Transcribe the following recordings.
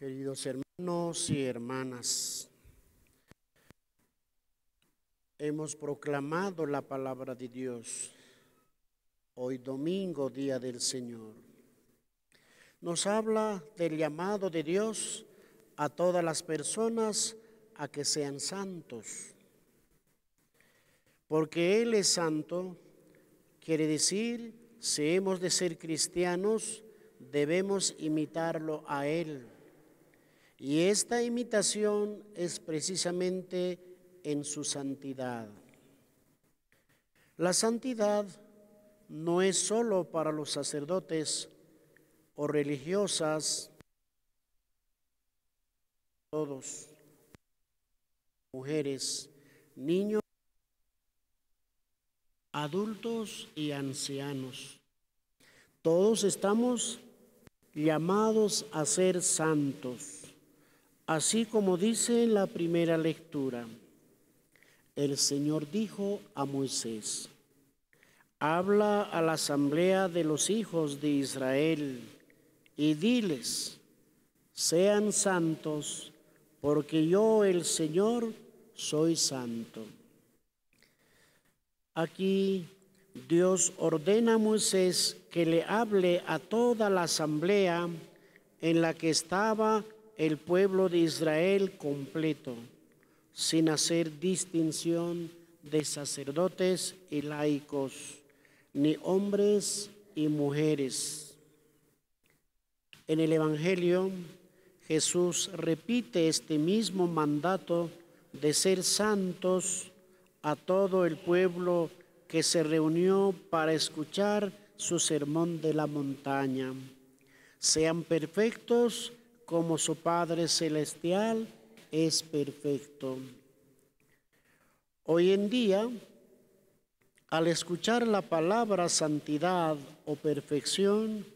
queridos hermanos y hermanas. Hemos proclamado la palabra de Dios hoy domingo, día del Señor. Nos habla del llamado de Dios a todas las personas a que sean santos. Porque Él es santo, quiere decir, si hemos de ser cristianos, debemos imitarlo a Él. Y esta imitación es precisamente en su santidad. La santidad no es sólo para los sacerdotes o religiosas, todos, mujeres, niños, adultos y ancianos. Todos estamos llamados a ser santos así como dice en la primera lectura. El Señor dijo a Moisés, habla a la asamblea de los hijos de Israel y diles, sean santos, porque yo el Señor soy santo. Aquí Dios ordena a Moisés que le hable a toda la asamblea en la que estaba el pueblo de Israel completo, sin hacer distinción de sacerdotes y laicos, ni hombres y mujeres. En el Evangelio, Jesús repite este mismo mandato de ser santos a todo el pueblo que se reunió para escuchar su sermón de la montaña. Sean perfectos como su Padre Celestial es perfecto. Hoy en día, al escuchar la palabra santidad o perfección,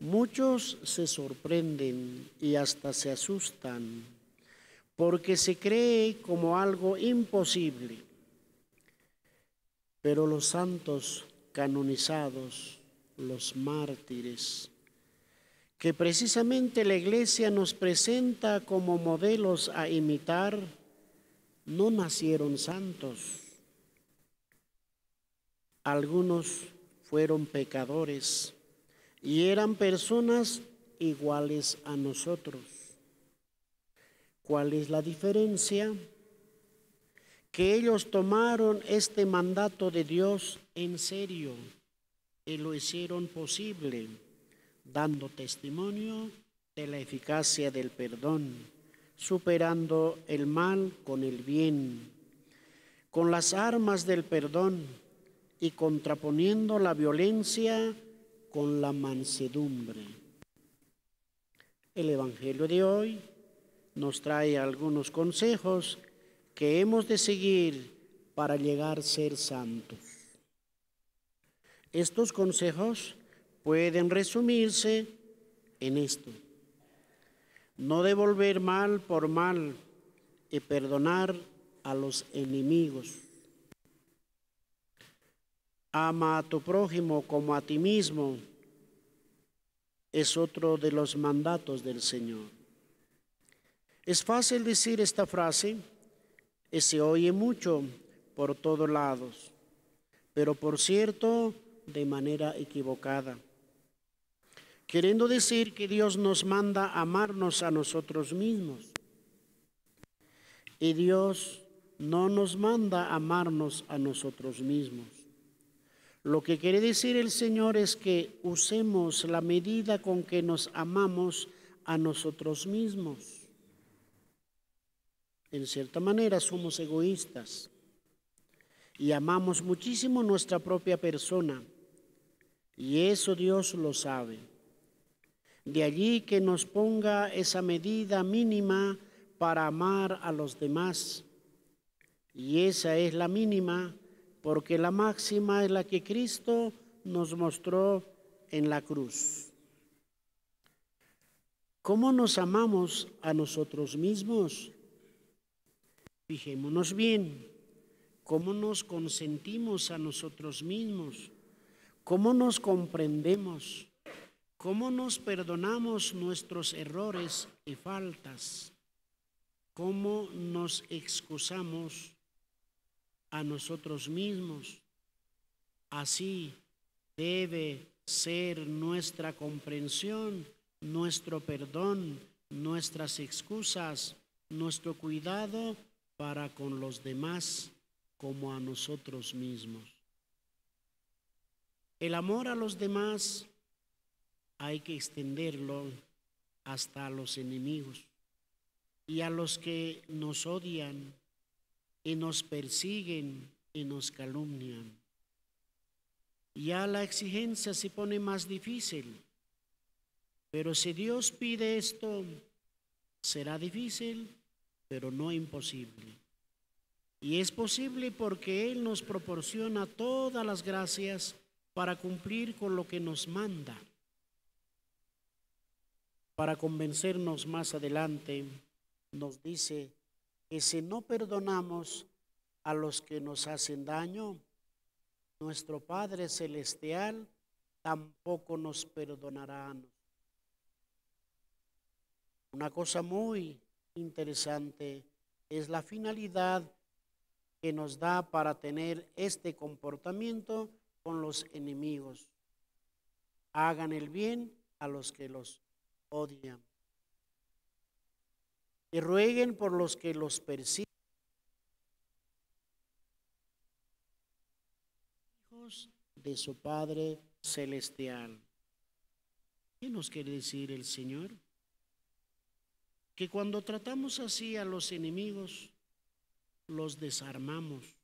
muchos se sorprenden y hasta se asustan, porque se cree como algo imposible. Pero los santos canonizados, los mártires, que precisamente la iglesia nos presenta como modelos a imitar, no nacieron santos. Algunos fueron pecadores y eran personas iguales a nosotros. ¿Cuál es la diferencia? Que ellos tomaron este mandato de Dios en serio y lo hicieron posible dando testimonio de la eficacia del perdón, superando el mal con el bien, con las armas del perdón y contraponiendo la violencia con la mansedumbre. El Evangelio de hoy nos trae algunos consejos que hemos de seguir para llegar a ser santos. Estos consejos pueden resumirse en esto. No devolver mal por mal y perdonar a los enemigos. Ama a tu prójimo como a ti mismo es otro de los mandatos del Señor. Es fácil decir esta frase, y se oye mucho por todos lados, pero por cierto, de manera equivocada queriendo decir que Dios nos manda amarnos a nosotros mismos. Y Dios no nos manda amarnos a nosotros mismos. Lo que quiere decir el Señor es que usemos la medida con que nos amamos a nosotros mismos. En cierta manera somos egoístas y amamos muchísimo nuestra propia persona. Y eso Dios lo sabe. De allí que nos ponga esa medida mínima para amar a los demás. Y esa es la mínima, porque la máxima es la que Cristo nos mostró en la cruz. ¿Cómo nos amamos a nosotros mismos? Fijémonos bien, ¿cómo nos consentimos a nosotros mismos? ¿Cómo nos comprendemos? ¿Cómo nos perdonamos nuestros errores y faltas? ¿Cómo nos excusamos a nosotros mismos? Así debe ser nuestra comprensión, nuestro perdón, nuestras excusas, nuestro cuidado para con los demás como a nosotros mismos. El amor a los demás hay que extenderlo hasta los enemigos y a los que nos odian y nos persiguen y nos calumnian. Ya la exigencia se pone más difícil, pero si Dios pide esto, será difícil, pero no imposible. Y es posible porque Él nos proporciona todas las gracias para cumplir con lo que nos manda para convencernos más adelante, nos dice que si no perdonamos a los que nos hacen daño, nuestro Padre Celestial tampoco nos perdonará. Una cosa muy interesante es la finalidad que nos da para tener este comportamiento con los enemigos. Hagan el bien a los que los odian. Y rueguen por los que los persiguen. Hijos de su Padre Celestial. ¿Qué nos quiere decir el Señor? Que cuando tratamos así a los enemigos, los desarmamos.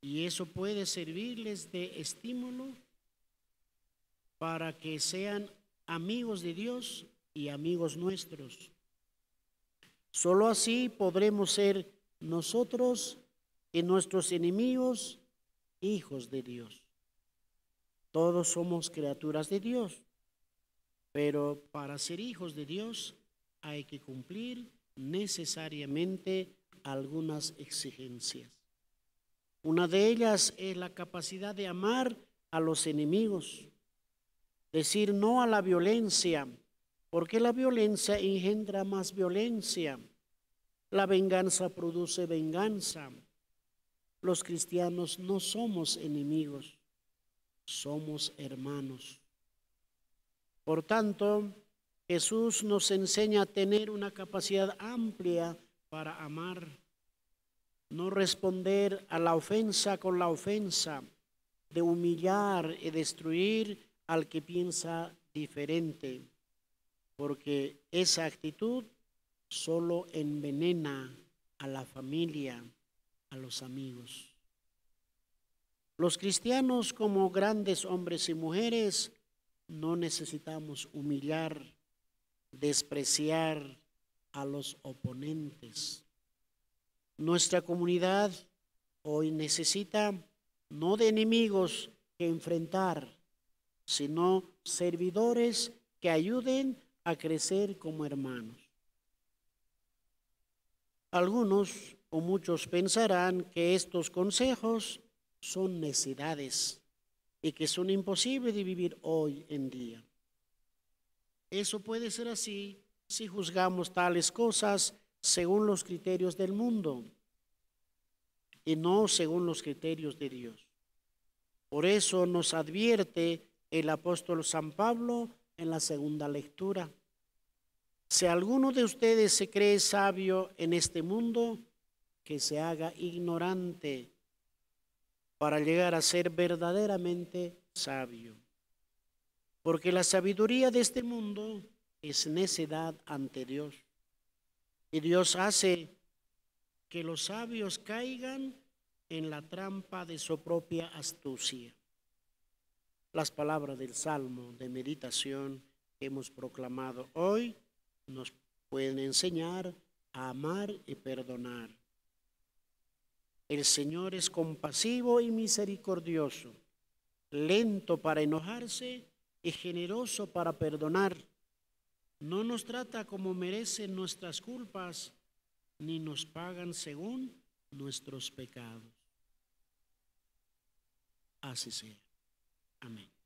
Y eso puede servirles de estímulo para que sean amigos de Dios y amigos nuestros. Solo así podremos ser nosotros y nuestros enemigos hijos de Dios. Todos somos criaturas de Dios, pero para ser hijos de Dios hay que cumplir necesariamente algunas exigencias. Una de ellas es la capacidad de amar a los enemigos decir no a la violencia, porque la violencia engendra más violencia, la venganza produce venganza. Los cristianos no somos enemigos, somos hermanos. Por tanto, Jesús nos enseña a tener una capacidad amplia para amar, no responder a la ofensa con la ofensa, de humillar y destruir al que piensa diferente, porque esa actitud solo envenena a la familia, a los amigos. Los cristianos como grandes hombres y mujeres no necesitamos humillar, despreciar a los oponentes. Nuestra comunidad hoy necesita no de enemigos que enfrentar, sino servidores que ayuden a crecer como hermanos. Algunos o muchos pensarán que estos consejos son necesidades y que son imposibles de vivir hoy en día. Eso puede ser así si juzgamos tales cosas según los criterios del mundo y no según los criterios de Dios. Por eso nos advierte el apóstol San Pablo en la segunda lectura. Si alguno de ustedes se cree sabio en este mundo, que se haga ignorante para llegar a ser verdaderamente sabio. Porque la sabiduría de este mundo es necedad ante Dios. Y Dios hace que los sabios caigan en la trampa de su propia astucia las palabras del Salmo de meditación que hemos proclamado hoy nos pueden enseñar a amar y perdonar. El Señor es compasivo y misericordioso, lento para enojarse y generoso para perdonar. No nos trata como merecen nuestras culpas, ni nos pagan según nuestros pecados. Así sea. Amém.